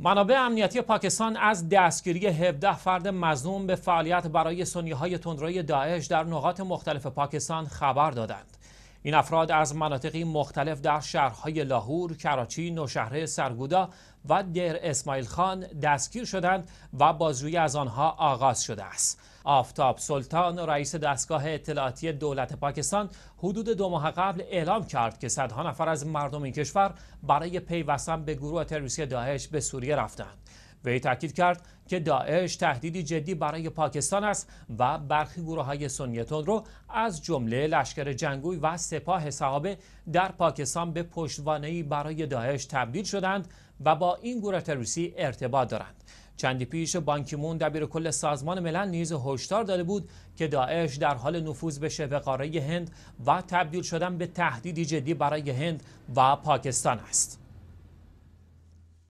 منابع امنیتی پاکستان از دستگیری 17 فرد مظنون به فعالیت برای سنیهای تندروی داعش در نقاط مختلف پاکستان خبر دادند. این افراد از مناطقی مختلف در شهرهای لاهور، کراچی، نوشهره سرگودا و دیر اسماعیل خان دستگیر شدند و بازجویی از آنها آغاز شده است. آفتاب سلطان رئیس دستگاه اطلاعاتی دولت پاکستان حدود دو ماه قبل اعلام کرد که صدها نفر از مردم این کشور برای پیوستن به گروه تروریستی داعش به سوریه رفتند. وی تاکید کرد که داعش تهدیدی جدی برای پاکستان است و برخی گروه های سنی رو از جمله لشکر جنگوی و سپاه صحابه در پاکستان به ای برای داعش تبدیل شدند و با این گروه تروریستی ارتباط دارند چندی پیش بانکیمون دبیر کل سازمان ملل نیز هشدار داده بود که داعش در حال نفوذ به شبه قاره هند و تبدیل شدن به تهدیدی جدی برای هند و پاکستان است.